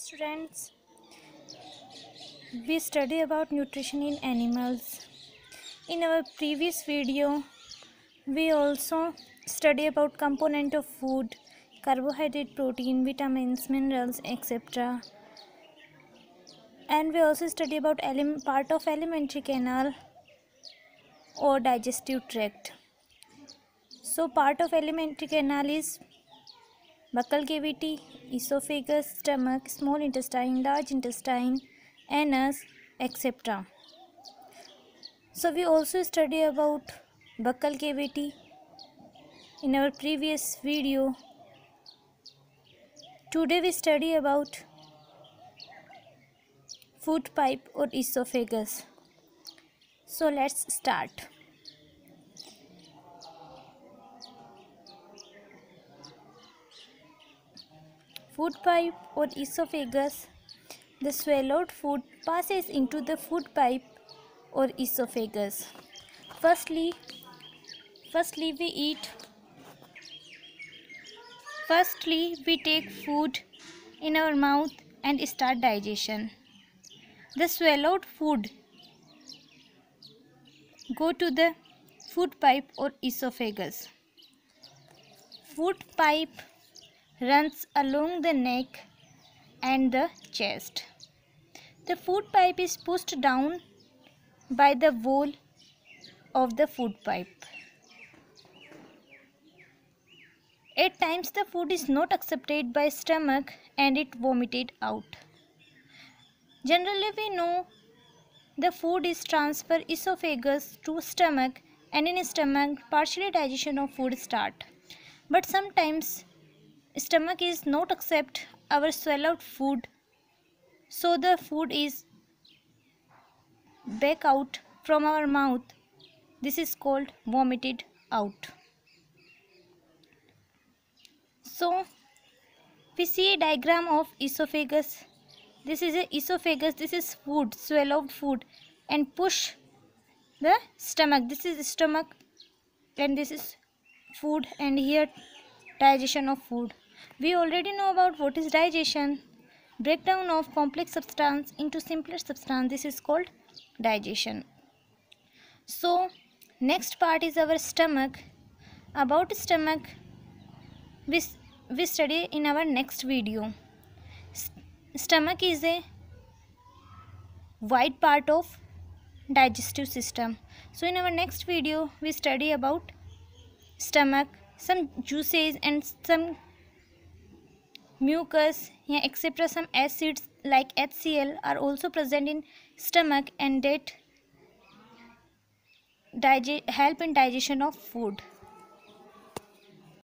students we study about nutrition in animals in our previous video we also study about component of food carbohydrate protein vitamins minerals etc and we also study about part of alimentary canal or digestive tract so part of alimentary canal is buccal cavity oesophagus stomach small intestine large intestine anus etcetera so we also study about buccal cavity in our previous video today we study about food pipe और oesophagus so let's start food pipe or esophagus. The swallowed food passes into the food pipe or esophagus. Firstly, firstly we eat. Firstly, we take food in our mouth and start digestion. The swallowed food go to the food pipe or esophagus. Food pipe runs along the neck and the chest. The food pipe is pushed down by the wall of the food pipe. At times the food is not accepted by stomach and it vomited out. Generally we know the food is transferred esophagus to stomach and in stomach partially digestion of food start. But sometimes stomach is not accept our swallowed food so the food is back out from our mouth this is called vomited out so we see a diagram of esophagus this is a esophagus this is food swallowed food and push the stomach this is stomach and this is food and here digestion of food we already know about what is digestion. Breakdown of complex substance into simpler substance. This is called digestion. So, next part is our stomach. About stomach, we, we study in our next video. stomach is a wide part of digestive system. So, in our next video, we study about stomach, some juices and some mucus या etcetera some acids like H C L are also present in stomach and that help in digestion of food